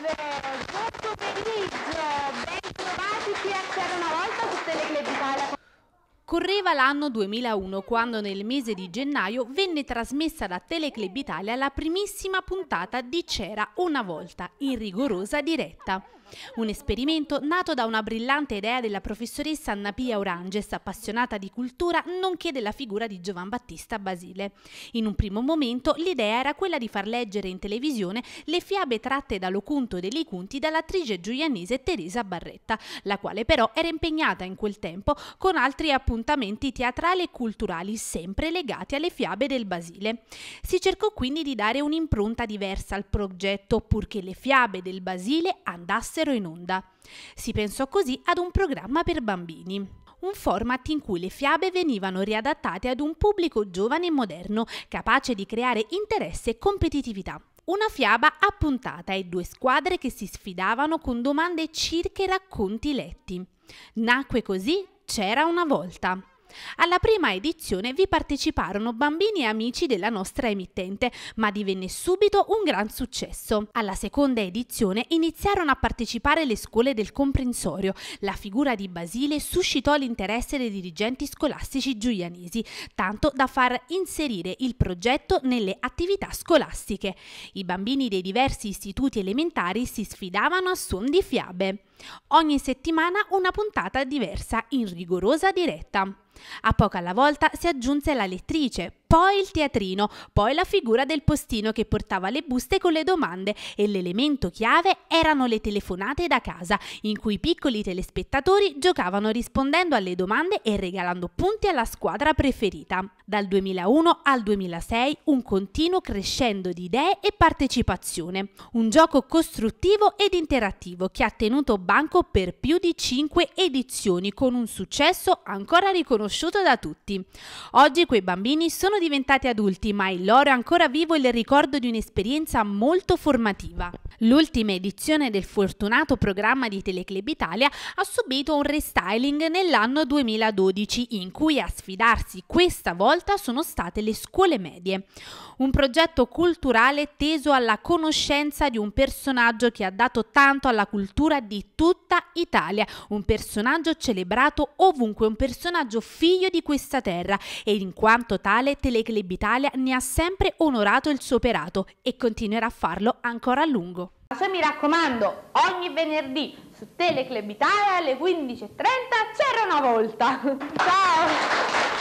buon pomeriggio, ben trovati qui ancora una volta Correva l'anno 2001 quando nel mese di gennaio venne trasmessa da Teleclub Italia la primissima puntata di C'era una volta in rigorosa diretta. Un esperimento nato da una brillante idea della professoressa Anna Pia Oranges, appassionata di cultura, nonché della figura di Giovan Battista Basile. In un primo momento l'idea era quella di far leggere in televisione le fiabe tratte da Locunto e dei Licunti dall'attrice giulianese Teresa Barretta, la quale però era impegnata in quel tempo con altri appuntamenti appuntamenti teatrali e culturali sempre legati alle fiabe del Basile. Si cercò quindi di dare un'impronta diversa al progetto purché le fiabe del Basile andassero in onda. Si pensò così ad un programma per bambini un format in cui le fiabe venivano riadattate ad un pubblico giovane e moderno, capace di creare interesse e competitività. Una fiaba a puntata e due squadre che si sfidavano con domande circa i racconti letti. Nacque così c'era una volta. Alla prima edizione vi parteciparono bambini e amici della nostra emittente, ma divenne subito un gran successo. Alla seconda edizione iniziarono a partecipare le scuole del comprensorio. La figura di Basile suscitò l'interesse dei dirigenti scolastici giulianesi, tanto da far inserire il progetto nelle attività scolastiche. I bambini dei diversi istituti elementari si sfidavano a suon di fiabe. Ogni settimana una puntata diversa in rigorosa diretta. A poco alla volta si aggiunse la lettrice, poi il teatrino, poi la figura del postino che portava le buste con le domande e l'elemento chiave erano le telefonate da casa, in cui i piccoli telespettatori giocavano rispondendo alle domande e regalando punti alla squadra preferita. Dal 2001 al 2006 un continuo crescendo di idee e partecipazione, un gioco costruttivo ed interattivo che ha tenuto banco per più di 5 edizioni con un successo ancora riconosciuto da tutti. Oggi quei bambini sono diventati adulti, ma in loro è ancora vivo il ricordo di un'esperienza molto formativa. L'ultima edizione del fortunato programma di Teleclub Italia ha subito un restyling nell'anno 2012 in cui a sfidarsi questa volta sono state le scuole medie. Un progetto culturale teso alla conoscenza di un personaggio che ha dato tanto alla cultura di tutta Italia, un personaggio celebrato ovunque, un personaggio figlio di questa terra e in quanto tale Teleclub Teleclub Italia ne ha sempre onorato il suo operato e continuerà a farlo ancora a lungo. Poi mi raccomando, ogni venerdì su Teleclub Italia alle 15.30 c'era una volta. Ciao!